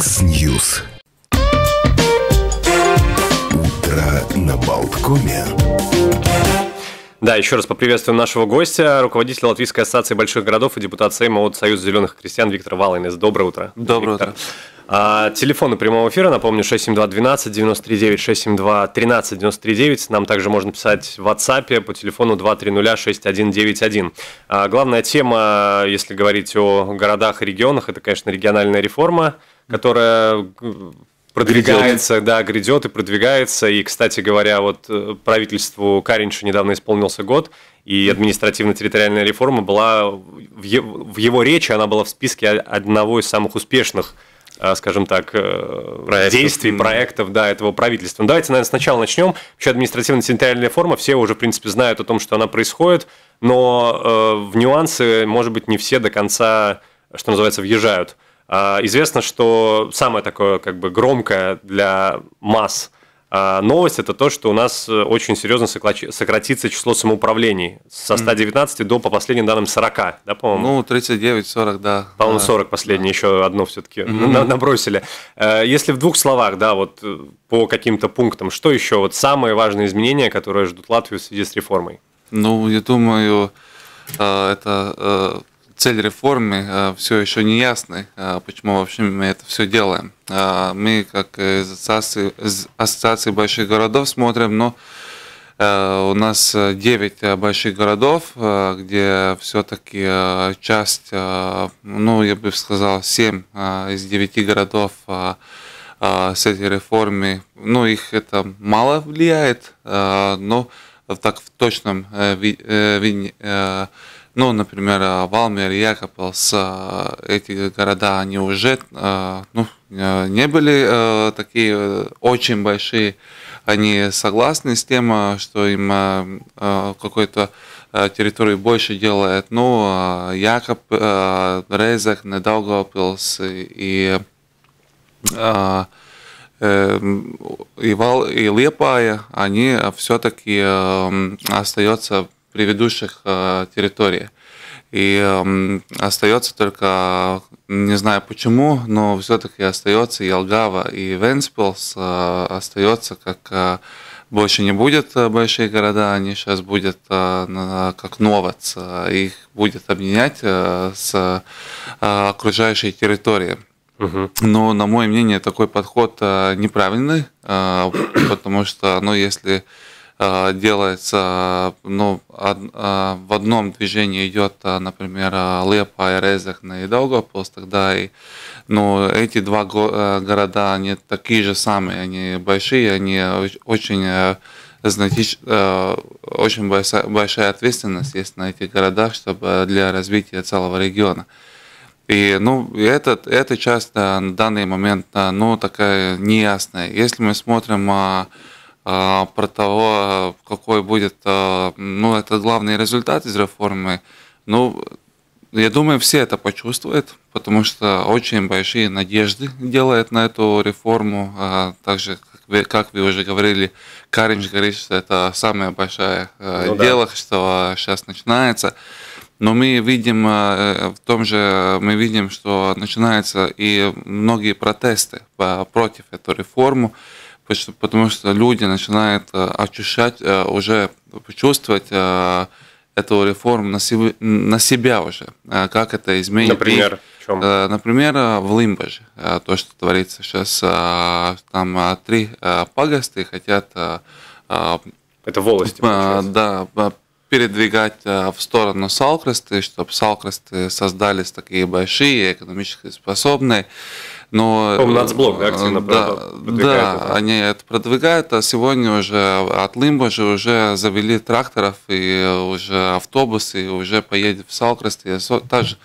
Микс-Ньюс. Утро на Болткоме. Да, еще раз поприветствуем нашего гостя, руководителя Латвийской ассоциации больших городов и депутат Сейма от Союза зеленых крестьян Виктор Валайнес. Доброе утро. Доброе Виктор. утро. А, телефоны прямого эфира, напомню, 672-12-93-9, 672-13-93-9. Нам также можно писать в WhatsApp по телефону 230-6191. А, главная тема, если говорить о городах и регионах, это, конечно, региональная реформа которая э, продвигается, грядет. да, грядет и продвигается. И, кстати говоря, вот э, правительству Каринчу недавно исполнился год, и административно-территориальная реформа была в его, в его речи, она была в списке одного из самых успешных э, скажем так, проектов. действий, проектов да, этого правительства. Но ну, давайте, наверное, сначала начнем. Вообще административно-территориальная реформа, все уже, в принципе, знают о том, что она происходит, но в нюансы, может быть, не все до конца, что называется, въезжают. А, известно, что самое такое как бы громкое для масс а, новость – это то, что у нас э, очень серьезно сократится число самоуправлений со 119 до, по последним данным, 40, да, по-моему? Ну, 39-40, да. По-моему, 40 последнее, да. еще одно все-таки набросили. Э, если в двух словах, да, вот э, по каким-то пунктам, что еще вот самые важные изменения, которые ждут Латвию в связи с реформой? Ну, я думаю, это цель реформы э, все еще не ясны, э, почему вообще мы это все делаем. Э, мы, как из ассоциации, из ассоциации больших городов, смотрим, но ну, у нас 9 больших городов, где все-таки часть, ну, я бы сказал, 7 из 9 городов с этой реформой, ну, их это мало влияет, но так в точном виде ну, например, э, Валмер, Якополс, э, эти города, они уже э, ну, не были такие очень большие. Они согласны с тем, что им какой-то территории больше делает. Ну, Якоб, Резак, Недаугавпилс и и Вал и Лепая, они все-таки остаются предыдущих э, территорий. И эм, остается только, не знаю почему, но все-таки остается и Алгава, и Венспилс э, остается как э, больше не будет большие города, они сейчас будут как новоц, их будет объединять с окружающей территорией. Но, на мое мнение, такой подход неправильный, потому что, ну, если Э, делается, ну, э, в одном движении идет, э, например, Лепа и Резахна и Долгополс, тогда и, ну, эти два города, они такие же самые, они большие, они очень значит, очень большая, большая ответственность есть на этих городах, чтобы для развития целого региона. И, ну, этот, эта часть на данный момент, ну, такая неясная. Если мы смотрим а, про того, какой будет, а, ну, это главный результат из реформы. Ну, я думаю, все это почувствуют, потому что очень большие надежды делает на эту реформу. А, также, как вы, как вы уже говорили, Каринч говорит, что это самое большое ну, дело, да. что сейчас начинается. Но мы видим э, в том же, мы видим, что начинаются и многие протесты против этой реформы потому что люди начинают э, ощущать, э, уже чувствовать э, эту реформу на, себе, на себя уже, как это изменит. Например, их. в чем? Например, в Лимбаже, то, что творится сейчас, там три пагасты хотят... Это волости, Да, передвигать в сторону Салкресты, чтобы Салкресты создались такие большие, экономически способные. Но, Комнацблок э, да, активно э, да, продвигает да, они это продвигают, а сегодня уже от Лимба уже завели тракторов и уже автобусы, и уже поедет в Салкраст. Я тоже,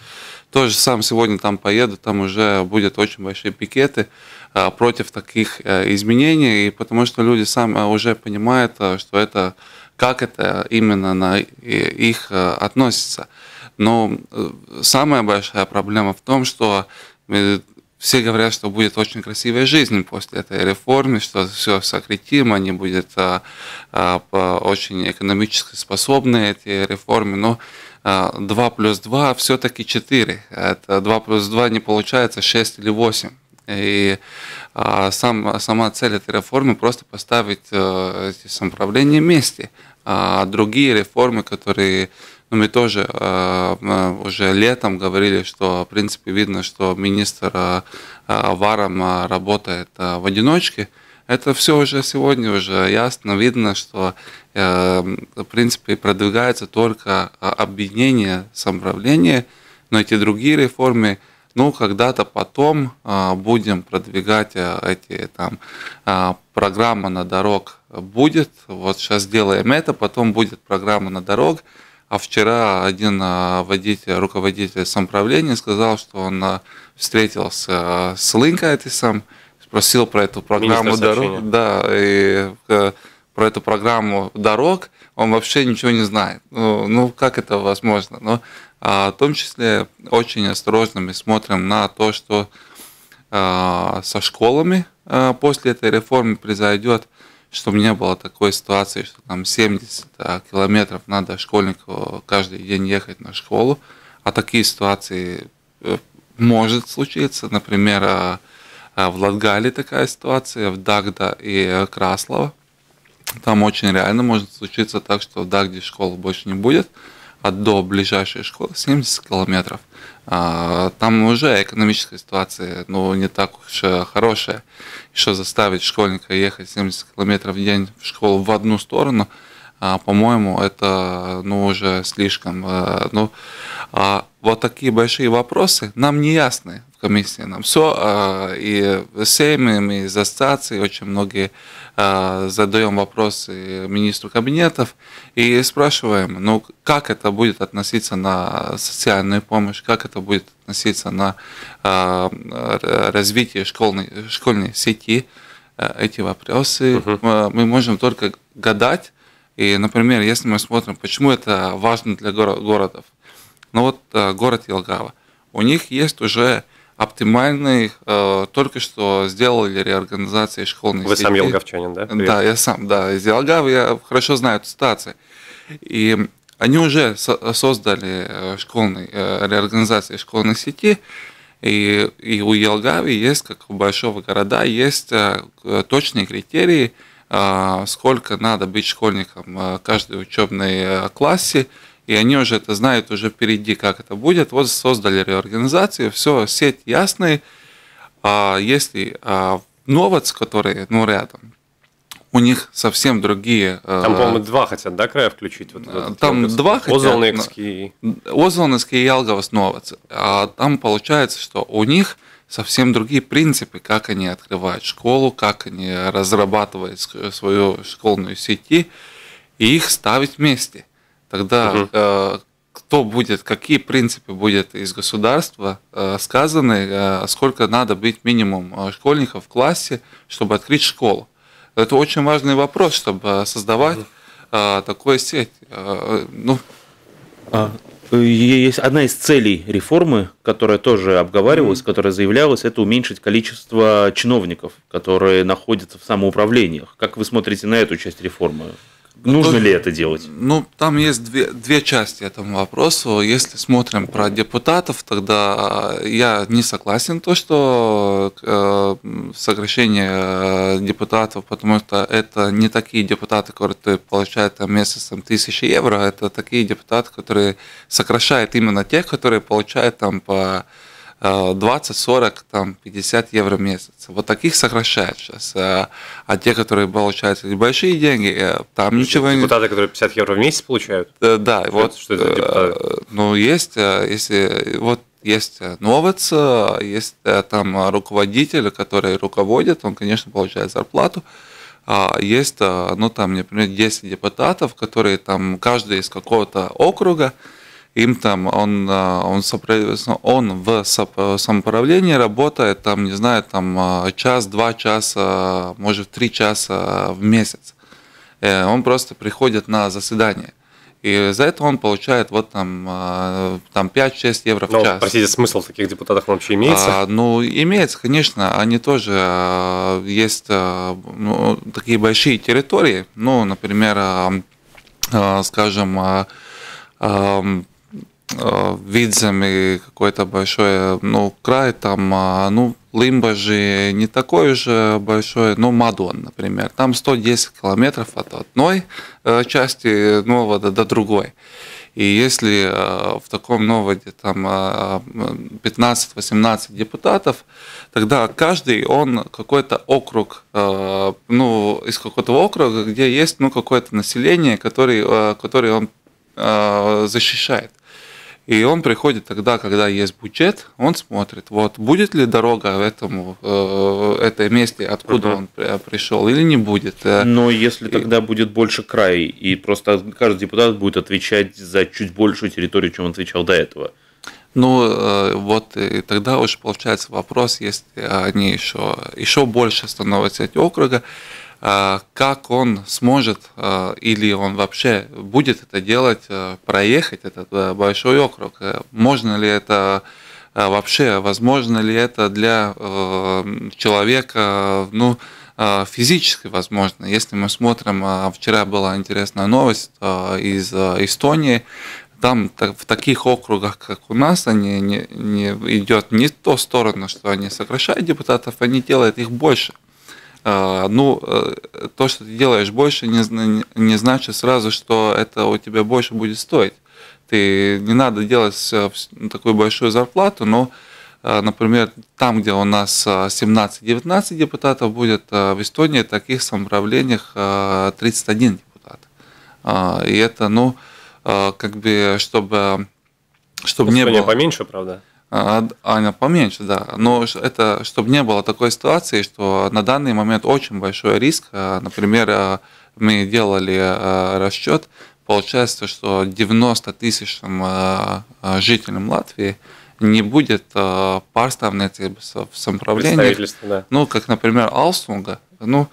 тоже сам сегодня там поеду, там уже будут очень большие пикеты а, против таких э, изменений, и потому что люди сами уже понимают, что это как это именно на их относится. Но самая большая проблема в том, что все говорят, что будет очень красивая жизнь после этой реформы, что все сократим, они будут а, а, очень экономически способны, эти реформы, но 2 а, плюс 2 все-таки 4. Это 2 плюс 2 не получается 6 или 8. И а, сам, сама цель этой реформы просто поставить а, эти самоуправления вместе. А другие реформы, которые но ну, мы тоже э, уже летом говорили, что, в принципе, видно, что министр э, э варом э, работает э, в одиночке. Это все уже сегодня уже ясно, видно, что, э, в принципе, продвигается только э, объединение самоуправления, но эти другие реформы, ну, когда-то потом э, будем продвигать э, эти там э, программа на дорог будет. Вот сейчас делаем это, потом будет программа на дорог. А вчера один а, водитель, руководитель самоуправления сказал, что он а, встретился а, с сам, спросил про эту программу дорог, да, и э, про эту программу дорог, он вообще ничего не знает. Ну, ну как это возможно? Но ну, а, в том числе очень осторожно мы смотрим на то, что а, со школами а, после этой реформы произойдет чтобы не было такой ситуации, что там 70 а, километров надо школьнику каждый день ехать на школу. А такие ситуации э, может случиться. Например, а, а, в Латгале такая ситуация, в Дагда и Краслова. Там очень реально может случиться так, что в Дагде школы больше не будет, а до ближайшей школы 70 километров – а, там уже экономическая ситуация ну, не так уж э, хорошая. Что заставить школьника ехать 70 километров в день в школу в одну сторону, а, по-моему, это ну, уже слишком. Э, ну, а, вот такие большие вопросы нам не ясны комиссии, нам все, а, и семьям, и из ассоциаций, очень многие а, задаем вопросы министру кабинетов и спрашиваем, ну, как это будет относиться на социальную помощь, как это будет относиться на а, развитие школьной, школьной сети, э, эти вопросы. Угу. Мы можем только гадать, и, например, если мы смотрим, почему это важно для городов. Ну вот э, город Елгава. У них есть уже Оптимальный э, Только что сделали реорганизацию школной Вы сети. сам елговчанин, да? Привет. Да, я сам, да, из Елгавы, я хорошо знаю эту ситуацию. И они уже создали э, школьный, э, реорганизацию школьной сети, и, и у Елгави есть, как у большого города, есть точные критерии, сколько надо быть школьником в каждой учебной классе, и они уже это знают уже впереди, как это будет. Вот создали реорганизацию, все, сеть ясная. А если а, Новоц, который ну, рядом, у них совсем другие... Э, там, э, по-моему, два хотят, да, края включить? Вот, там Ялговс. два хотят. Озолнекский. Озолнекский и Ялговс Новоц. А там получается, что у них совсем другие принципы, как они открывают школу, как они разрабатывают свою школьную сеть и их ставить вместе – когда угу. Э, кто будет, какие принципы будет из государства э, сказаны, э, сколько надо быть минимум школьников в классе, чтобы открыть школу. Это очень важный вопрос, чтобы создавать э, такую сеть. ну. а, есть одна из целей реформы, которая тоже обговаривалась, mm которая заявлялась, это уменьшить количество чиновников, которые находятся в самоуправлениях. Как вы смотрите на эту часть реформы? Нужно ли это делать? Ну, там есть две, две части этому вопросу. Если смотрим про депутатов, тогда э, я не согласен то, что э, сокращение э, депутатов, потому что это не такие депутаты, которые получают там, месяцем тысячи евро, а это такие депутаты, которые сокращают именно тех, которые получают там по 20, э, 40, там, 50 евро в месяц. Вот таких сокращают сейчас. Э, а те, которые получают большие деньги, э, там То ничего не... Депутаты, которые 50 евро в месяц получают? Да, это, вот... Что это депутаты? Ну, есть, если... Вот есть новец, есть там руководитель, который руководит, он, конечно, получает зарплату. А есть, ну, там, например, 10 депутатов, которые там, каждый из какого-то округа, им там, он, а, он, он в самоуправлении работает, там, не знаю, там а, час-два часа, может, три часа в месяц. Э, он просто приходит на заседание. И за это он получает вот там, а, там 5-6 евро в Но, ну, час. Простите, смысл в таких депутатах вообще имеется? А, ну, имеется, конечно. Они тоже есть ну, такие большие территории. Ну, например, скажем, Э, видзами какой то большой, ну, край там, а, ну, Лимбажи не такой уже большой, но ну, Мадон, например. Там 110 километров от одной э, части Новода до другой. И если э, в таком Новоде там 15-18 депутатов, тогда каждый он какой-то округ, ну, из какого-то округа, где есть ну, какое-то население, который, который он защищает. И он приходит тогда, когда есть бюджет, он смотрит, вот будет ли дорога этому э, этой месте, откуда uh-huh. он пришел, или не будет. Э. Но если и... тогда будет больше край, и просто каждый депутат будет отвечать за чуть большую территорию, чем он отвечал до этого. Ну, э, вот э, и тогда уже получается вопрос, если они еще, еще больше становятся эти округа, а, как он сможет а, или он вообще будет это делать, а, проехать этот э, большой округ. Э, можно ли это вообще, возможно ли это для э, человека, ну, физически возможно. Если мы смотрим, вчера была интересная новость из Эстонии, там в таких округах, как у нас, они не, не идет не в ту сторону, что они сокращают депутатов, они делают их больше. А, ну, э, то, что ты делаешь больше, не, не значит сразу, что это у тебя больше будет стоить. Ты не надо делать ну, такую большую зарплату, но, э, например, там, где у нас 17-19 э, депутатов будет, в Эстонии таких самоуправлениях 31 депутат. А, и это, ну, как бы, чтобы, чтобы не было... поменьше, правда? Аня, а, поменьше, да. Но это, чтобы не было такой ситуации, что на данный момент очень большой риск. А, например, а, мы делали расчет, получается, что 90 тысячам жителям Латвии не будет парставной в самоуправлении. Да. Ну, как, например, Алсунга. Ну,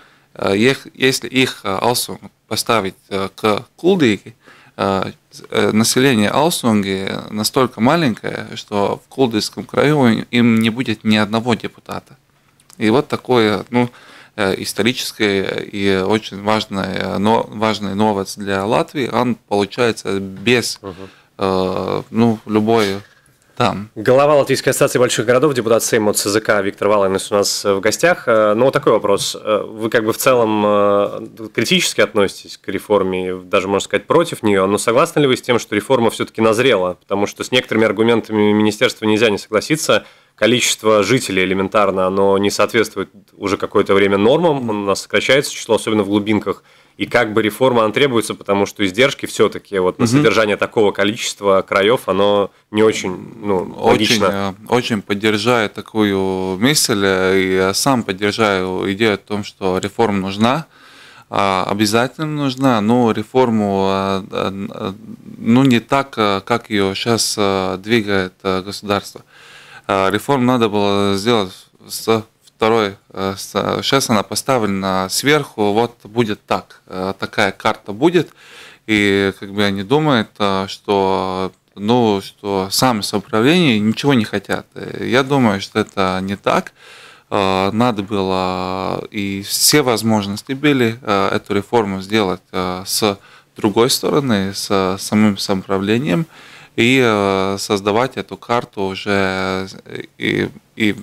если их Алсунг поставить к Кулдиге, а, э, население Алсунги настолько маленькое, что в Кулдыском краю им не будет ни одного депутата. И вот такое, ну, э, историческое и очень важное, но, важная новость для Латвии, он получается без э, ну, любой да. Глава Латвийской ассоциации больших городов, депутат Сейма ЦЗК Виктор Валанис у нас э, в гостях. Ну, вот такой вопрос. Э, вы как бы в целом критически относитесь к реформе, даже, можно сказать, против нее, но согласны ли вы с тем, что реформа все-таки назрела? Потому что с некоторыми аргументами министерства нельзя не согласиться. Количество жителей элементарно, оно не соответствует уже какое-то время нормам, у нас сокращается число, особенно в глубинках – и как бы реформа она требуется, потому что издержки все-таки вот на угу. содержание такого количества краев, оно не очень, ну, очень, логично. Э, очень поддержаю такую мысль, и сам поддержаю идею о том, что реформа нужна, а, обязательно нужна, но реформу э, э, ну, не так, как ее сейчас двигает государство. Реформу надо было сделать с второй э, сейчас она поставлена сверху, вот будет так, э, такая карта будет, и как бы они думают, э, что ну, что сами самоуправление ничего не хотят. Я думаю, что это не так. Надо было и все возможности были эту реформу сделать с другой стороны, с самым самоуправлением и создавать эту карту уже и, и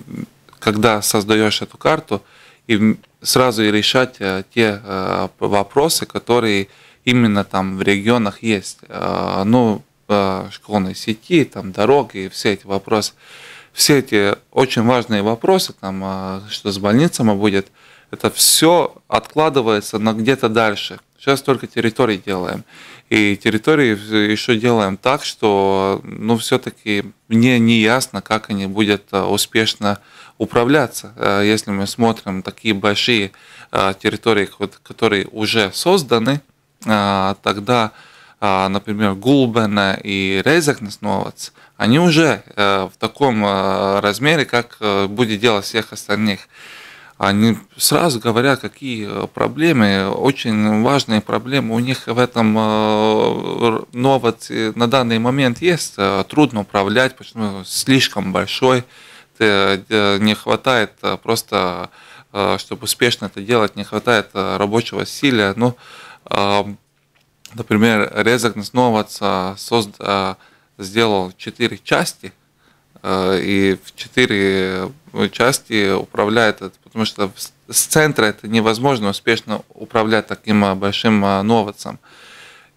когда создаешь эту карту, и сразу и решать э, те э, вопросы, которые именно там в регионах есть. Э, ну, школьной сети, там дороги и все эти вопросы. Все эти очень важные вопросы, там, что с больницами будет, это все откладывается на где-то дальше. Сейчас только территории делаем и территории еще делаем так, что ну, все-таки мне не ясно, как они будут э, успешно управляться. Э, если мы смотрим такие большие э, территории, которые уже созданы, тогда, например, Гулбена и Резакнес Новац, они уже в таком размере, как будет дело всех остальных они сразу говорят, какие э, проблемы, очень важные проблемы у них в этом, э, но э, на данный момент есть, трудно управлять, почему слишком большой, не хватает просто, чтобы успешно это делать, не хватает рабочего силы, ну, например, Резак Носноваца сделал четыре части, и в четыре части управляет этот потому что с центра это невозможно успешно управлять таким а, большим а, новацем.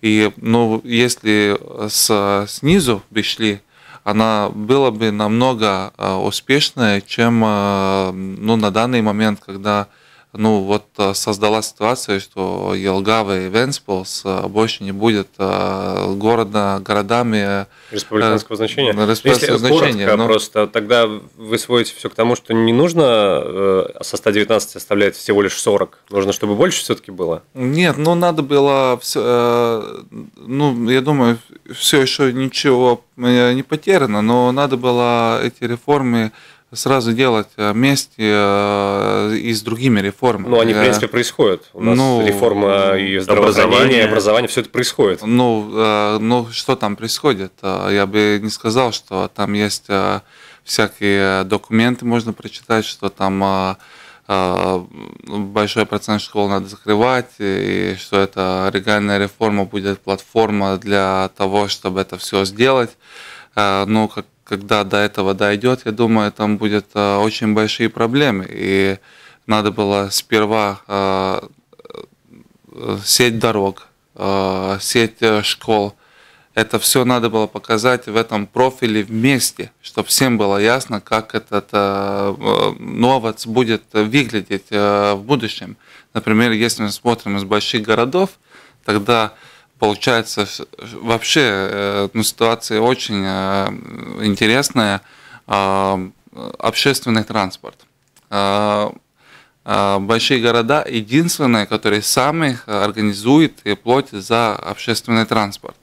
И ну, если э, с, снизу пришли, она была бы намного а, успешнее, чем ну, на данный момент, когда ну вот э, создалась ситуация, что Елгава и Венспилс э, больше не будет э, города, городами республиканского значения. Ну, республиканского Если значения, коротко, но... Ну. просто тогда вы сводите все к тому, что не нужно со 119 оставлять всего лишь 40. Нужно, чтобы больше все-таки было? Нет, ну надо было, ну я думаю, все еще ничего не потеряно, но надо было эти реформы сразу делать э, вместе э, и с другими реформами. Ну, они, в э, принципе, происходят. У нас ну, реформа и здравоохранение, образование, образование, все это происходит. Ну, ну, что там происходит? Я бы не сказал, что там есть всякие документы, можно прочитать, что там большой процент школ надо закрывать, и что это региональная реформа будет платформа для того, чтобы это все сделать. Ну, как когда до этого дойдет, я думаю, там будут э, очень большие проблемы. И надо было сперва э, э, сеть дорог, сеть школ. Это все надо было показать в этом профиле вместе, чтобы всем было ясно, как этот новоц будет выглядеть в будущем. Например, если мы смотрим из больших городов, тогда получается вообще э, ну, ситуация очень э, интересная. А, общественный транспорт. А, а, большие города единственные, которые сами организуют и платят за общественный транспорт.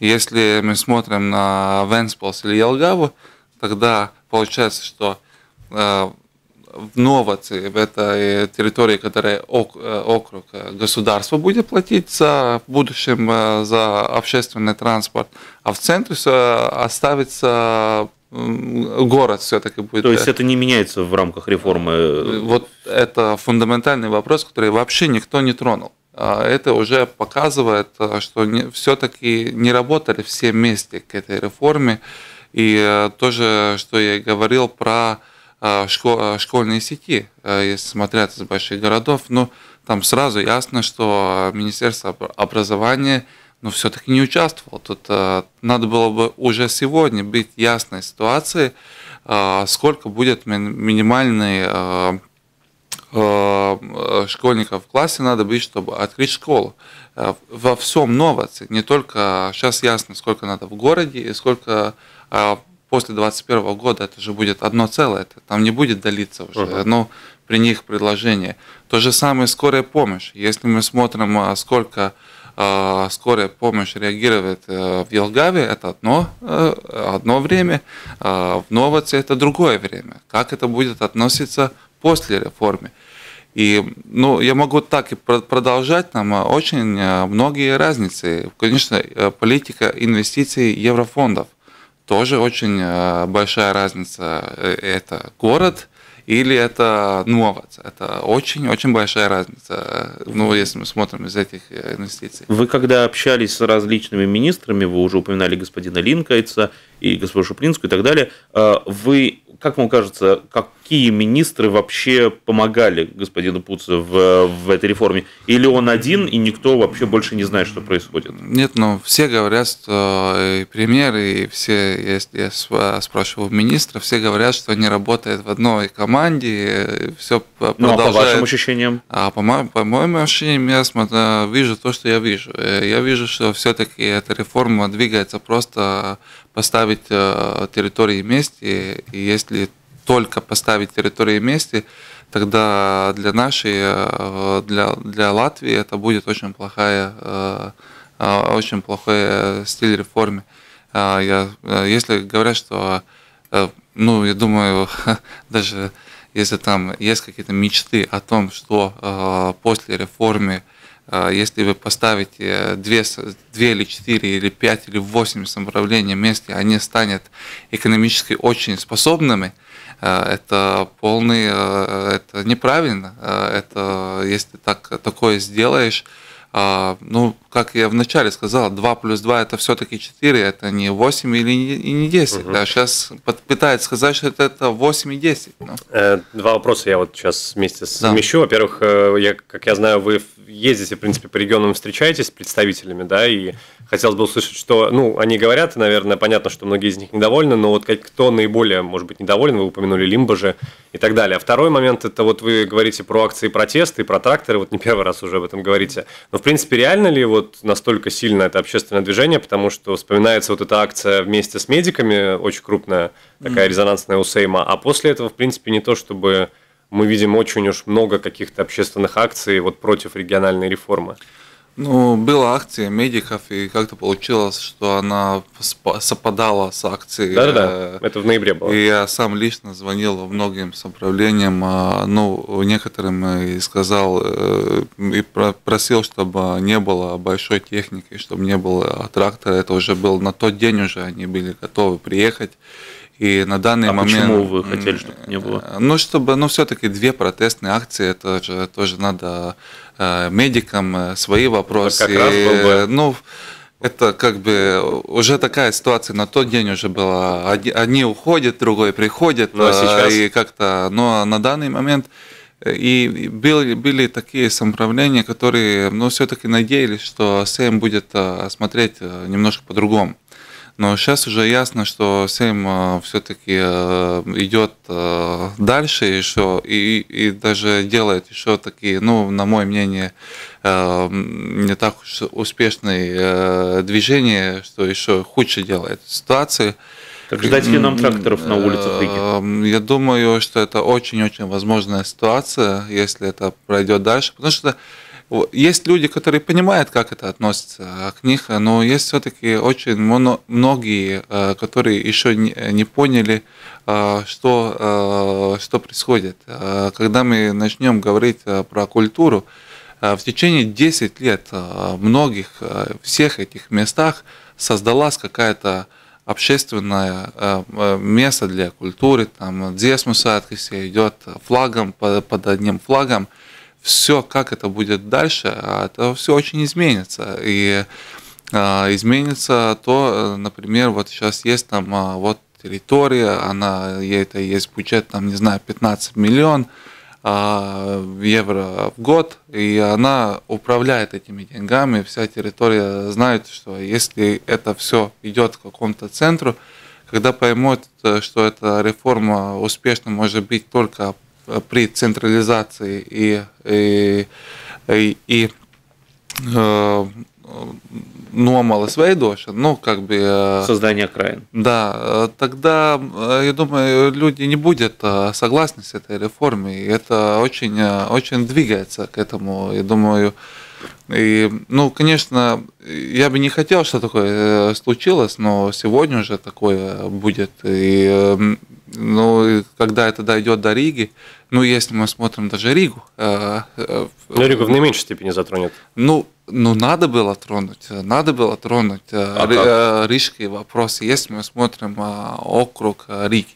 Если мы смотрим на Венспилс или Елгаву, тогда получается, что э, в новоцы в этой территории, которая э, округ э, государство будет платить за в будущем э, за общественный транспорт, а в центре оставится город все-таки будет. То есть это не меняется в рамках реформы? Вот это фундаментальный вопрос, который вообще никто не тронул. А это уже показывает, что все-таки не работали все вместе к этой реформе. И тоже, что я говорил про а, а, школьной сети, если э, смотреть из больших городов, но ну, там сразу ясно, что Министерство образования ну, все-таки не участвовало. Тут э, надо было бы уже сегодня быть ясной ситуации, э, сколько будет минимальный школьников в классе надо быть, чтобы открыть школу. Во всем новости, не только сейчас а, ясно, сколько надо в городе и сколько после 2021 года это же будет одно целое, это, там не будет делиться уже, uh-huh. одно при них предложение. То же самое скорая помощь. Если мы смотрим, а, сколько э, скорая помощь реагирует э, в Елгаве, это одно, э, одно время, э, в Новоце это другое время. Как это будет относиться после реформы? И ну, я могу так и продолжать, там очень многие разницы. Конечно, э, политика инвестиций еврофондов тоже очень э, большая разница. Э, это город или это новость. Это очень-очень большая разница, ну, если мы смотрим из этих э, инвестиций. Вы когда общались с различными министрами, вы уже упоминали господина Линкайца и госпожу Шуплинскую и так далее, вы как вам кажется, какие министры вообще помогали господину Пуцу в, в этой реформе? Или он один, и никто вообще больше не знает, что происходит? Нет, ну, все говорят, что и премьеры, и все, если я спрашиваю министра, все говорят, что они работают в одной команде, все продолжает. Ну, а по вашим ощущениям? А по, мо- по моим ощущениям, я смотрю, вижу то, что я вижу. Э, я вижу, что все-таки эта реформа двигается просто поставить э, территории вместе, и если только поставить территории вместе, тогда для нашей, э, для, для Латвии это будет очень плохая, э, очень плохой стиль реформы. А, я, если говорят, что, ну, я думаю, даже если там есть какие-то мечты о том, что после реформы а, если вы поставите 2, 2 или 4 или 5 или 8 самоуправления вместе, они станут экономически очень способными, а, это полный, а, это неправильно, это если так, такое сделаешь, а, ну, как я вначале сказал, 2 плюс 2 это все-таки 4, это не 8 или не, и не 10. Угу. Да, сейчас пытается сказать, что это 8 и 10. Но... Ну. Э, два вопроса я вот сейчас вместе совмещу. Да. Во-первых, э, я, как я знаю, вы ездите, в принципе, по регионам, встречаетесь с представителями, да, и хотелось бы услышать, что, ну, они говорят, и, наверное, понятно, что многие из них недовольны, но вот как, кто наиболее, может быть, недоволен, вы упомянули лимбо же и так далее. А второй момент, это вот вы говорите про акции протеста и про тракторы, вот не первый раз уже об этом говорите, но, в принципе, реально ли вот настолько сильно это общественное движение, потому что вспоминается вот эта акция вместе с медиками, очень крупная, такая mm резонансная у Сейма, а после этого, в принципе, не то чтобы мы видим очень уж много каких-то общественных акций вот против региональной реформы. Ну, была акция медиков, и как-то получилось, что она совпадала с акцией. Да-да-да, э, это в ноябре было. И я сам лично звонил многим с а, ну, некоторым и сказал, э, и просил, чтобы не было большой техники, чтобы не было трактора. Это уже был на тот день уже они были готовы приехать. И на данный а момент... почему вы хотели, чтобы не было? Э, ну, чтобы, ну, все-таки две протестные акции, это же тоже надо Э, медикам э, свои вопросы. Это как раз был бы... Ну, это как бы уже такая ситуация на тот день уже была. Одни уходят, другой приходит. Ну, а э, сейчас... И как-то, но на данный момент и были, были такие самоуправления, которые, ну, все-таки надеялись, что СЭМ будет смотреть немножко по-другому. Но сейчас уже ясно, что Сейм э, все-таки э, идет э, дальше еще и, и даже делает еще такие, ну, на мое мнение, не так уж успешные движения, что еще худше делает ситуацию. Так ждать ли нам тракторов на улицах Риги? Я думаю, что это очень-очень возможная ситуация, если это пройдет дальше, потому что есть люди, которые понимают, как это относится а к ним, но есть все-таки очень многие, э, которые еще не поняли, э, что, э, что происходит. Когда мы начнем говорить про культуру, в течение 10 лет многих, всех этих местах создалась какая-то общественное место для культуры, там Дзесмусатки все идет флагом, под одним флагом – все, как это будет дальше, это а все очень изменится. И а, изменится то, например, вот сейчас есть там а, вот территория, она, ей это есть бюджет, там, не знаю, 15 миллион евро в год, и она управляет этими деньгами, вся территория знает, что если это все идет к какому-то центру, когда поймут, э, что эта реформа успешно может быть только при централизации и, и, и, и nomalas э, veidošana, ну, ну, как бы... Э, Создание окраин. Да, э, тогда, я думаю, люди не будут согласны с этой реформой, это очень, очень двигается к этому, я думаю. И, ну, конечно, я бы не хотел, что такое случилось, но сегодня уже такое будет, и ну, когда это дойдет до Риги, ну, если мы смотрим даже Ригу... Э, э, ну, Ригу в наименьшей степени затронет. Ну, ну, надо было тронуть, э, надо было тронуть э, а э, рижские вопросы. Если мы смотрим э, округ Риги,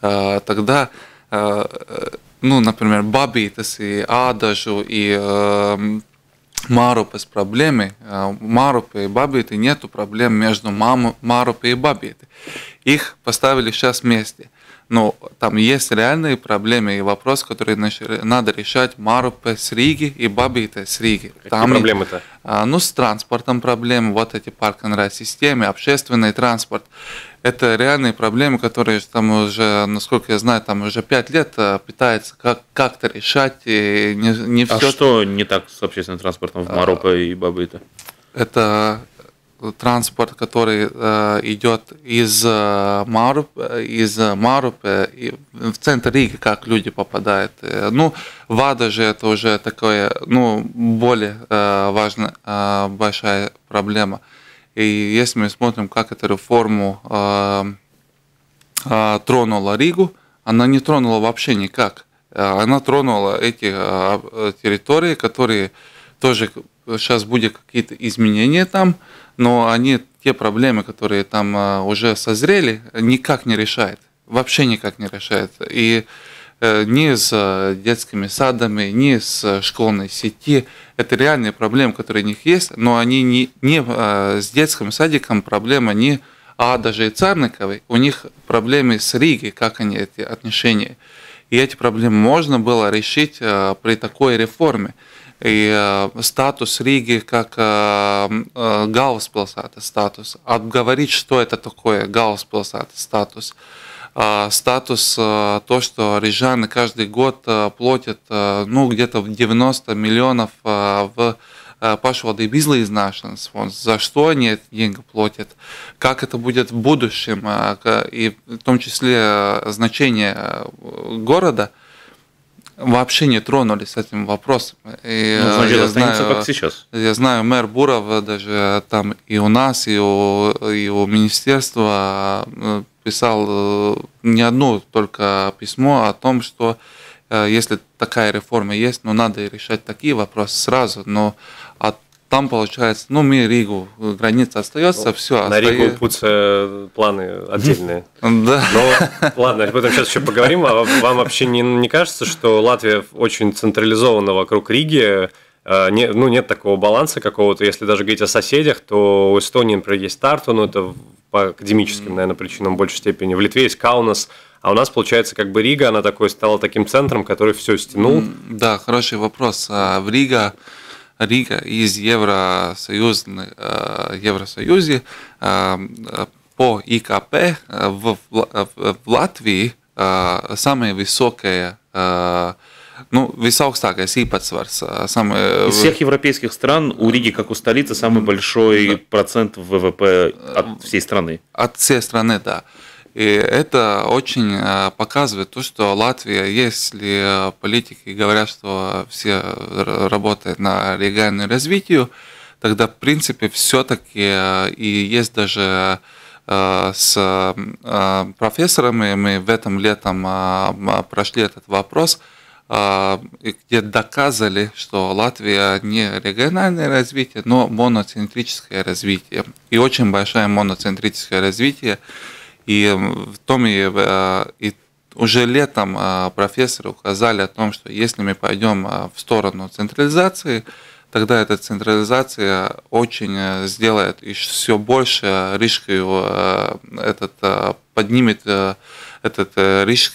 тогда, ну, например, Бабитас и Адажу и Марупы с проблемой, Марупы и Бабиты нету проблем между маму, Марупы и Бабиты. Их поставили сейчас вместе. Но ну, там есть реальные проблемы и вопросы, которые надо решать Марупе с Риги и Бабите с Риги. Какие там проблемы-то? А, ну, с транспортом проблемы, вот эти парк системы общественный транспорт. Это реальные проблемы, которые там уже, насколько я знаю, там уже пять лет а, пытается как- как-то решать. И не, не а все... что не так с общественным транспортом в Марупе а... и Бабите? Это транспорт, который э, идет из э, Маруп, из э, Марупе и в центр Риги, как люди попадают. Э, ну, вода же это уже такое, ну, более э, важная, э, большая проблема. И если мы смотрим, как эту реформу э, э, тронула Ригу, она не тронула вообще никак. Э, она тронула эти э, территории, которые тоже сейчас будут какие-то изменения там, но они те проблемы, которые там а, уже созрели, никак не решает, вообще никак не решает. И э, ни с э, детскими садами, ни с э, школьной сети. Это реальные проблемы, которые у них есть, но они не, не с детским садиком проблема не а даже и Царниковой, у них проблемы с Ригой, как они эти отношения. И эти проблемы можно было решить при такой реформе и э, статус Риги как э, э, галвспилсата статус, обговорить, что это такое галвспилсата статус, а, статус то, что рижаны каждый год платят ну, где-то 90 миллионов в pašvaldību izlīdzināšanas fonds, за что они эти деньги платят, как это будет в будущем, и в том числе значение города – вообще не тронули с этим вопросом. И ну, э, значит, я останется знаю, как сейчас. Я знаю, мэр Буров даже э, там и у нас, и у, и у министерства э, писал не одно только письмо о том, что если такая реформа есть, но ну, надо решать такие вопросы сразу, но от там получается, ну, мы Ригу, э, граница остается, ну, все. На остается. Ригу Пуца э, планы отдельные. Да. Но ладно, об этом сейчас еще поговорим. А вам вообще не, не кажется, что Латвия очень централизована вокруг Риги? Э, не, ну, нет такого баланса какого-то. Если даже говорить о соседях, то у Эстонии, например, есть Тарту, но это по академическим, наверное, причинам в большей степени. В Литве есть Каунас, а у нас, получается, как бы Рига, она такой стала таким центром, который все стянул. Да, хороший вопрос. А в Рига Рига из Евросоюзной, э, Евросоюзе э, по ИКП э, в, в Латвии самая высокая ну, висаугсtākais īpatsvars. Сам... Из всех европейских стран у Риги, как у столицы, самый большой процент ВВП от всей страны. От всей страны, да. И это очень э, показывает то, что Латвия, если э, политики говорят, что все э, работают на региональное развитие, тогда, в принципе, все-таки и есть даже с профессорами, мы в этом летом прошли этот вопрос, где доказали, что Латвия не региональное развитие, но моноцентрическое развитие. И очень большое моноцентрическое развитие – и в том и, э, и уже летом э, профессоры указали о том, что если мы пойдем э, в сторону централизации, тогда эта централизация очень сделает еще все больше риск его, этот поднимет этот риск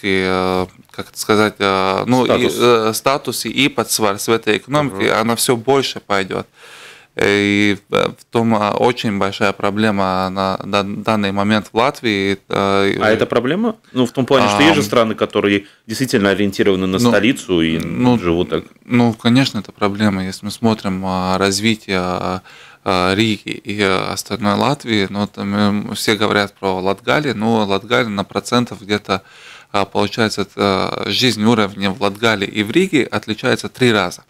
как это сказать, ну, статус. И, статус и под сварс в этой экономике, угу. она все больше пойдет. И э, в том а, очень большая проблема на данный момент в Латвии. Э, а это проблема? Ну, в том плане, что а, есть же страны, которые действительно ориентированы на ну, столицу и ну, живут так. Ну, конечно, это проблема. Если мы смотрим а, развитие а, Риги и остальной Латвии, но ну, там э, все говорят про Латгали, но Латгали на процентов где-то получается жизнь уровня в Латгале и в Риге отличается три раза.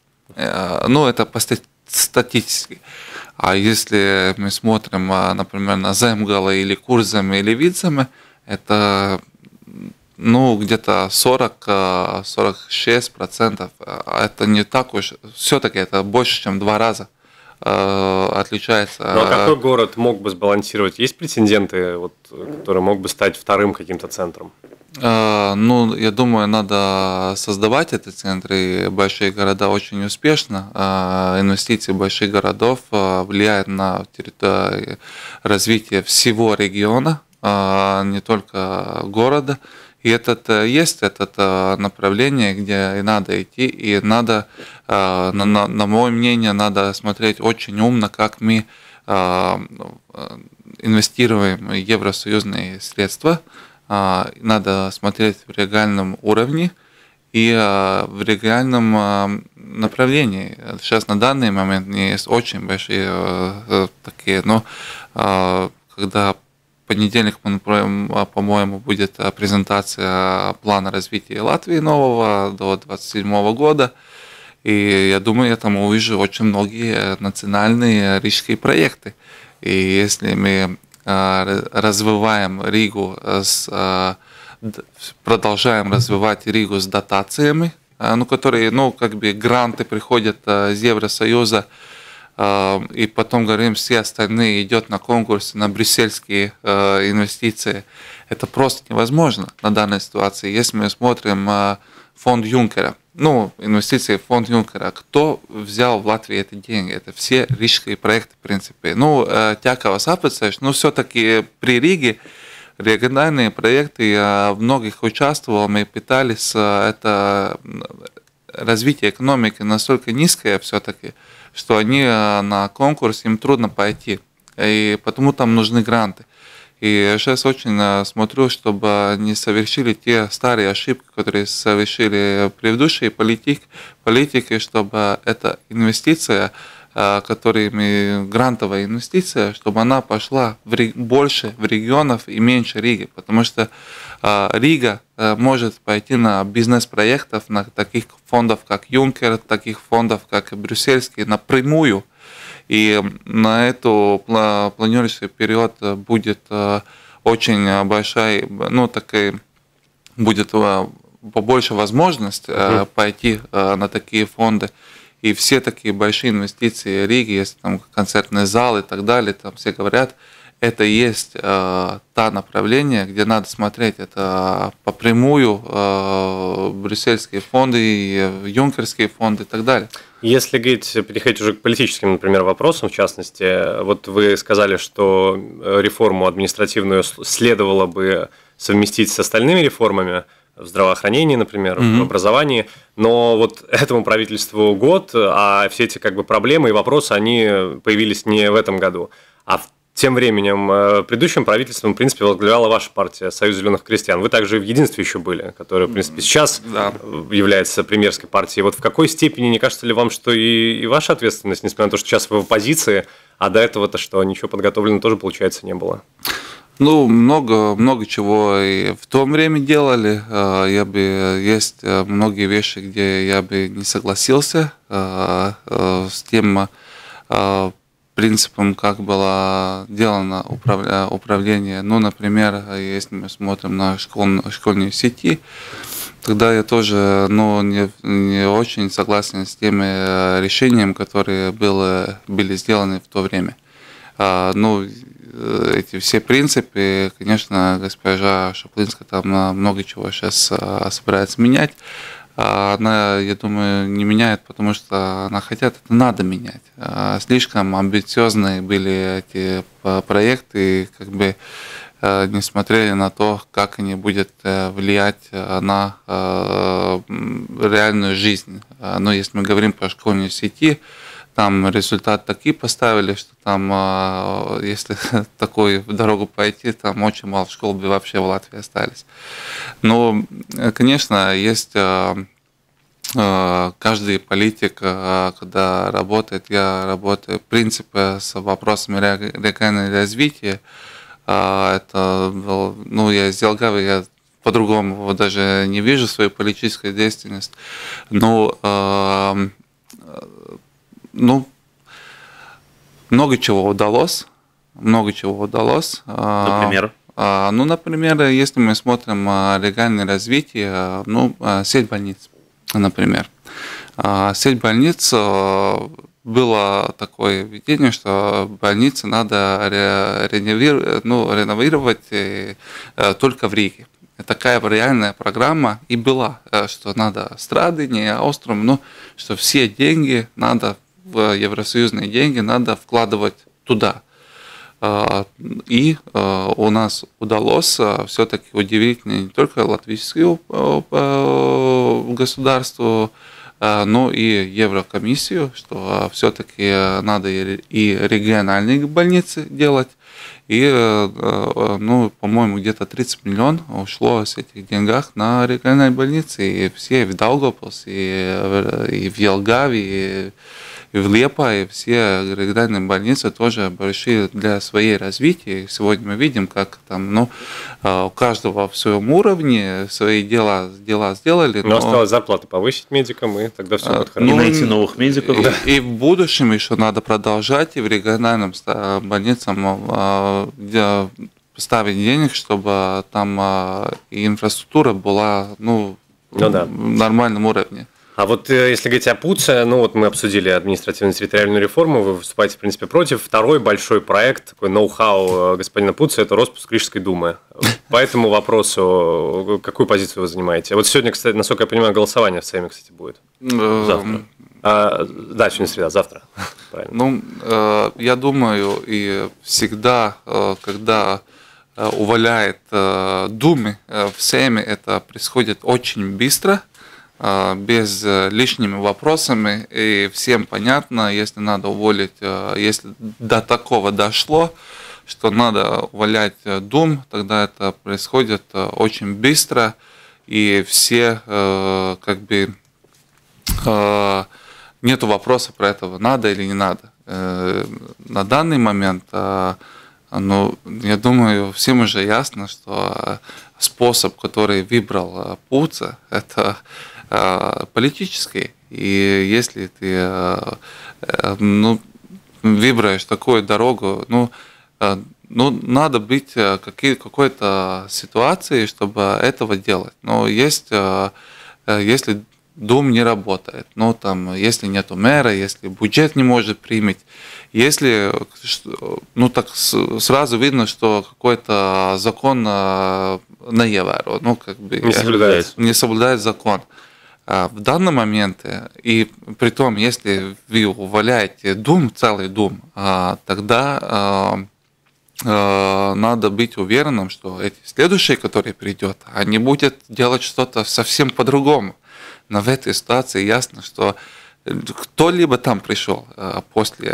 Ну, это по, статически. А если мы смотрим, а, например, на земгалы или курзами или видзами, это ну, где-то 40-46%. А, а, это не так уж, все-таки это больше, чем два раза отличается. Ну, а какой город мог бы сбалансировать? Есть претенденты, вот, который мог бы стать вторым каким-то центром? Э, ну, я думаю, надо создавать эти центры. Большие города очень успешно. Э, инвестиции больших городов э, влияют на развитие всего региона, не только города. И этот есть это направление, где и надо идти, и надо, на, на, на мое мнение, надо смотреть очень умно, как мы инвестируем евросоюзные средства а, надо смотреть в регальном уровне и а, в регальном а, направлении. Сейчас на данный момент есть очень большие э, такие, но когда понедельник, по-моему, будет презентация плана развития Латвии нового до 2027 года. И я думаю, я там увижу очень многие национальные рижские проекты. И если мы Э, развиваем Ригу, с, э, продолжаем развивать Ригу с дотациями, э, ну, которые, ну, как бы гранты приходят из Евросоюза, и потом, говорим, все остальные идет на конкурсы, на брюссельские инвестиции. Это просто невозможно на данной ситуации. Если мы смотрим фонд Юнкера – ну, инвестиции в фонд Юнкера, кто взял в Латвии эти деньги? Это все рижские проекты, в принципе. Ну, э, Тякова Сапецевич, но ну, все-таки при Риге региональные проекты, я в многих участвовал, мы пытались, э, это развитие экономики настолько низкое все-таки, что они э, на конкурс, им трудно пойти, и потому там нужны гранты. И сейчас очень а, смотрю, чтобы не совершили те старые ошибки, которые совершили предыдущие политик, политики, чтобы эта инвестиция, а, которыми грантовая инвестиция, чтобы она пошла в, больше в регионов и меньше Риги, потому что а, Рига э, может пойти на бизнес-проектов, на таких фондов, как Юнкер, таких фондов, как Брюссельский, напрямую – и на эту планирующий период будет э, очень большая, ну, такая будет э, побольше возможность угу. пойти на такие фонды. И все такие большие инвестиции Риги, если там концертный зал и так далее, там все говорят, это и есть э, та направление, где надо смотреть. Это э, попрямую э, брюссельские фонды, э, юнкерские фонды и так далее. Если говорить, переходить уже к политическим, например, вопросам, в частности, вот вы сказали, что реформу административную следовало бы совместить с остальными реформами, в здравоохранении, например, mm-hmm. в образовании. Но вот этому правительству год, а все эти как бы проблемы и вопросы, они появились не в этом году. А в тем временем, э, предыдущим правительством, в принципе, возглавляла ваша партия Союз зеленых крестьян. Вы также в единстве еще были, которая, в принципе, сейчас да. Э, является премьерской партией. Вот в какой степени, не кажется ли вам, что и, и ваша ответственность, несмотря на то, что сейчас вы в оппозиции, а до этого-то что, ничего подготовлено тоже, получается, не было? Ну, много, много чего и в то время делали. Э, я бы, есть многие вещи, где я бы не согласился с тем принципам, как было делано э, управление. Ну, например, если мы смотрим на школ, школьные сети, тогда я тоже ну, не, не очень согласен с теми э, решениями, которые было, были сделаны в то время. А, ну, э, эти все принципы, конечно, госпожа Шаплинская там много чего сейчас собирается менять. А она, я думаю, не меняет, потому что она хотят, это надо менять. А слишком амбициозные были эти проекты, как бы э, не смотрели на то, как они будут э, влиять э, на реальную жизнь. А, Но ну, если мы говорим про школьную сети, там результат такие поставили, что там, а, если такую дорогу пойти, там очень мало школ бы вообще в Латвии остались. Но, э, конечно, есть а, а, каждый политик, когда работает, я работаю, в принципе, с вопросами регионального развития. Это ну, я из Елгавы, я по-другому даже не вижу свою политическую деятельность. Но ну, много чего удалось, много чего удалось. А, например? А, ну, например, если мы смотрим а, легальное развитие, ну, сеть больниц, например. сеть больниц было такое видение, что больницы надо реновировать, ну, реновировать э, э, только в Риге. Такая реальная программа и была, э, что надо Страдыне, Остром, ну, что все деньги надо в евросоюзные деньги надо вкладывать туда. А, и а, у нас удалось а, все-таки удивить не только латвийское государство, но и Еврокомиссию, что все-таки надо и региональные больницы делать. И, ну, по-моему, где-то 30 миллионов ушло с этих деньгах на региональные больницы. И все в Даугоплс, и, и в Елгаве, и в Лепа и все региональные больницы тоже большие для своей развития. Сегодня мы видим, как там, ну, э, у каждого в своем уровне свои дела, дела сделали. Но, но... осталось зарплаты повысить медикам, и тогда все э, будет хорошо. Ну, и найти новых медиков. И, да. и в будущем еще надо продолжать, и в региональном больницам поставить э, денег, чтобы там инфраструктура была ну, ну, да. в нормальном уровне. А вот э, если говорить о ПУЦе, ну вот мы обсудили административно-территориальную реформу, вы выступаете, в принципе, против. Второй большой проект, такой ноу-хау э, господина Пуца, это распуск Рижской думы. По этому вопросу э, какую позицию вы занимаете? Вот сегодня, кстати, насколько я понимаю, голосование в Сейме, кстати, будет. Эм, завтра. А, да, сегодня среда, завтра. Правильно. Ну, я думаю, и всегда, когда уваляет Думы в Сейме, это происходит очень быстро – а, без э, лишними вопросами, и всем понятно, если надо уволить, э, если до такого дошло, что надо увольнять э, Дум, тогда это происходит очень быстро, и все как бы нет вопроса про этого, надо или не надо. На данный момент, ну, я думаю, всем уже ясно, что способ, который выбрал Пуца, это а, политической. И если ты а, э, ну, выбираешь такую дорогу, ну, э, ну, надо быть э, какие, какой-то ситуации, чтобы этого делать. Но есть, если дом не работает, ну, там, если нету мэра, если бюджет не может примить, если, ну, так сразу видно, что какой-то закон наевару, ну, как бы... Не соблюдает. Не соблюдает закон. А, в данный момент, э, и при том, если вы удаляете дум, целый дум, а, тогда а, надо быть уверенным, что эти следующие, которые придет, они будут делать что-то совсем по-другому. Но в этой ситуации ясно, что э, кто-либо там пришел э, после,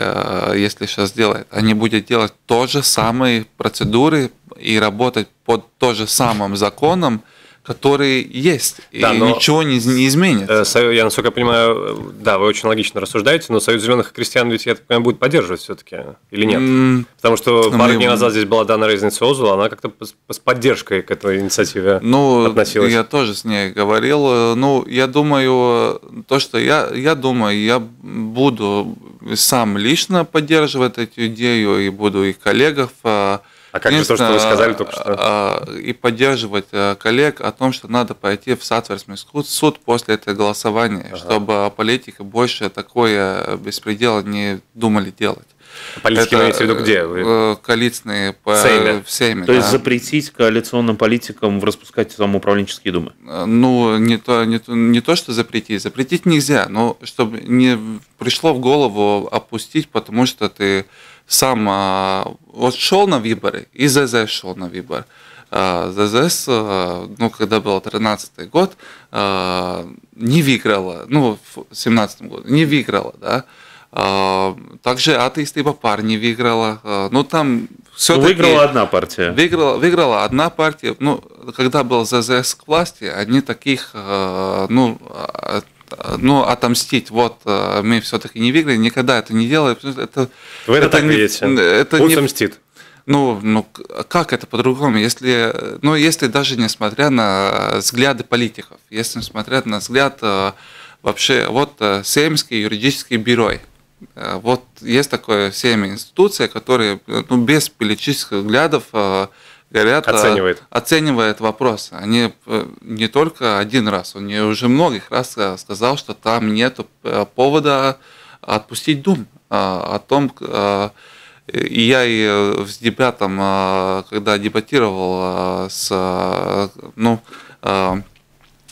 если сейчас делает, они будут делать то же самые процедуры и работать под то же самым законом, которые есть, да, и но ничего не, не изменится. Э, я, насколько я понимаю, да, вы очень логично рассуждаете, но Союз зеленых и крестьян ведь, я так понимаю, будет поддерживать все-таки, или нет? Mm. Потому что ну, пару мы... дней назад здесь была Дана Резница Озула, она как-то с поддержкой к этой инициативе ну, относилась. Я тоже с ней говорил. Ну, я думаю, то, что я, я думаю, я буду сам лично поддерживать эту идею и буду и коллегов а, а как же то, что вы сказали только что? А, а, и поддерживать э, коллег о том, что надо пойти в соответственный суд, после этого голосования, ага. чтобы политики больше такое э, беспредел не думали делать. А политики это, имеете в виду где? Э, Коалиционные по Сейме. То да. есть запретить коалиционным политикам распускать там управленческие думы? Ну, не то, не, то, не то, что запретить. Запретить нельзя, но чтобы не пришло в голову опустить, потому что ты сам а, вот шел на выборы, и ЗЗ шел на выборы. А, ЗЗС, а, ну, когда был 13 год, не выиграла, ну, в 17 году, не выиграла, да. Также Атеистыба пар не выиграла. Ну, там все Выиграла одна партия. Выиграла, выиграла одна партия. Ну, когда был ЗЗС к власти, они таких, ну, ну, отомстить, вот, э, мы все-таки не выиграли, никогда это не делаем. Это, Вы это, это так не, Это Пусть не, отомстит. Ну, ну, как это по-другому, если, ну, если даже несмотря на взгляды политиков, если несмотря на взгляд э, вообще, вот, э, Сеймское юридический бюро, вот есть такое всеми институция, которые ну, без политических взглядов говорят, а, оценивает. оценивает вопрос. Они э, не только один раз, он мне уже многих раз э, сказал, что там нет э, повода отпустить дум а, о том, а, и я и с ребятом, когда дебатировал с, ну,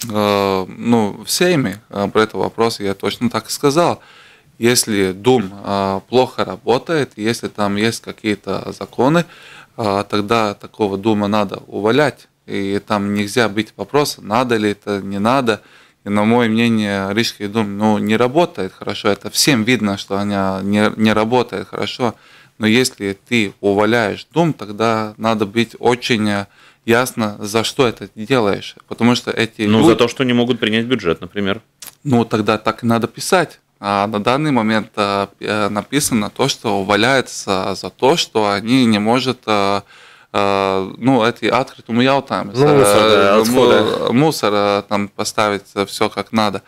ну, всеми про этот вопрос, я точно так и сказал. Если Дум плохо работает, если там есть какие-то законы, а тогда такого дома надо увалять, и там нельзя быть вопроса, надо ли это, не надо. И на мое мнение, Рижский дом ну, не работает хорошо, это всем видно, что она не, не работает хорошо, но если ты уваляешь дом, тогда надо быть очень э, ясно, за что это делаешь, потому что эти... Ну, люди... за то, что не могут принять бюджет, например. Ну, тогда так и надо писать а на данный момент э, э, написано то, что валяется за то, что они не может э, ну, это открытому ну, ну, мусор, да, мусор там поставить все как надо.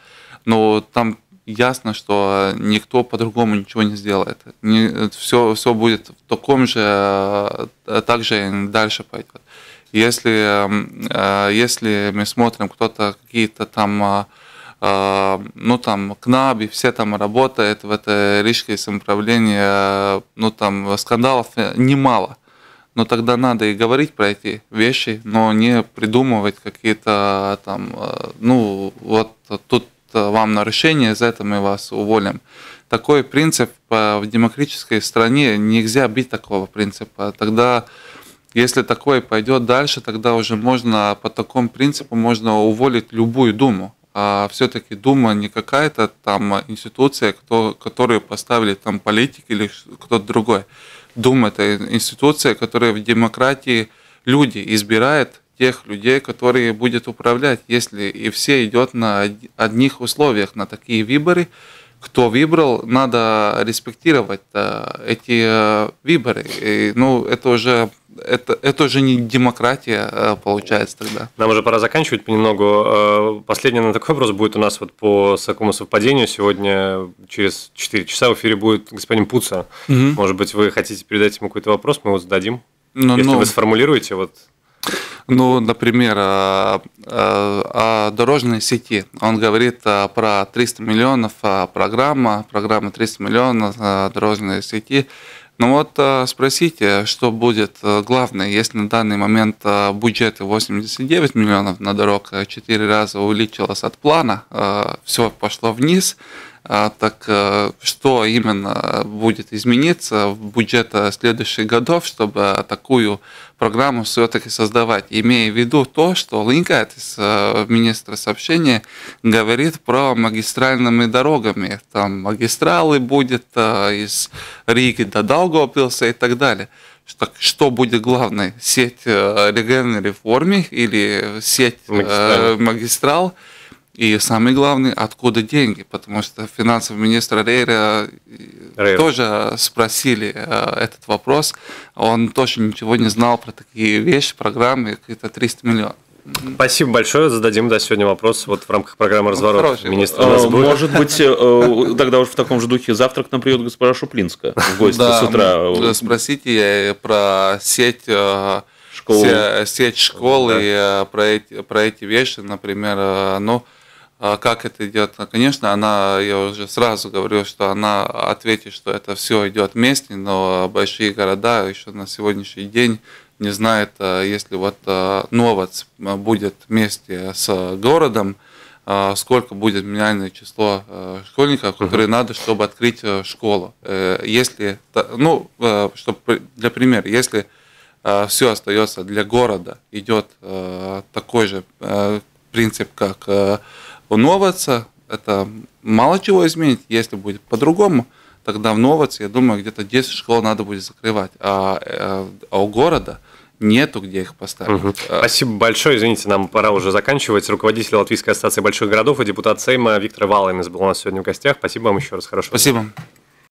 Но там ясно, что никто по-другому ничего не сделает. Не, все, все будет в таком же, так же дальше пойдет. Если, если мы смотрим, кто-то какие-то там а, ну там КНАБИ, все там работают в этой рижское самоуправление, ну там скандалов э, немало. Но тогда надо и говорить про эти вещи, но не придумывать какие-то там, э, ну вот тут вам нарушение, за это мы вас уволим. Такой принцип э, в демократической стране, нельзя бить такого принципа. Тогда если такое пойдет дальше, тогда уже можно по такому принципу можно уволить любую думу а все-таки Дума не какая-то там институция, кто, которую поставили там политик или кто-то другой. Дума – это институция, которая в демократии люди избирает тех людей, которые будет управлять, если и все идет на одних условиях, на такие выборы – кто выбрал, надо респектировать э, эти э, выборы. И, ну, это уже это, это уже не демократия э, получается тогда. Нам уже пора заканчивать понемногу. Последний на такой вопрос будет у нас вот по такому совпадению. Сегодня через 4 часа в эфире будет господин Пуца. Угу. Может быть, вы хотите передать ему какой-то вопрос, мы его зададим. Но, ну, Если но... Ну. вы сформулируете, вот ну, например, о, а, а, о дорожной сети. Он говорит а, про 300 миллионов программа, программа 300 миллионов дорожной сети. Ну вот спросите, что будет э, главное, если на данный момент бюджет 89 миллионов на дорог 4 раза увеличилось от плана, все пошло вниз, так э, что именно будет измениться в бюджета э, следующих годов, чтобы такую программу все-таки создавать, имея в виду то, что Линкайтис, э, министра сообщения, говорит про магистральными дорогами. Там магистралы будет э, из Риги до Далгопилса и так далее. Так что будет главное: Сеть э, региональной реформы или сеть магистрал? магистрал и самое главное, откуда деньги, потому что финансовый министр Рейра, э, тоже спросили э, этот вопрос. Он тоже ничего не знал про такие вещи, программы, какие-то 300 миллионов. Спасибо большое. Зададим да, сегодня вопрос вот в рамках программы ну, «Разворот». Министр а, будет. Может быть, э, э, тогда уже в таком же духе завтрак нам придет госпожа Шуплинска в гости да, с утра. Спросите про сеть школ, сеть школ да. про, эти, про эти вещи, например, ну, а как это идет? А, конечно, она, я уже сразу говорю, что она ответит, что это все идет вместе, но а, большие города еще на сегодняшний день не знают, если вот Новоц будет вместе с городом, сколько будет минимальное число школьников, которые uh-huh. надо, чтобы открыть э, школу. Э, если, ну, э, чтобы, для примера, если все остается для города, идет такой же принцип, как новаться, это мало чего изменит, если будет по-другому, тогда в Новоце, я думаю, где-то 10 школ надо будет закрывать, а, э, а у города нету где их поставить. Угу. Спасибо большое, извините, нам пора уже заканчивать. Руководитель Латвийской ассоциации больших городов и депутат Сейма Виктор Валаймис был у нас сегодня в гостях. Спасибо вам еще раз, Хорошо. Спасибо.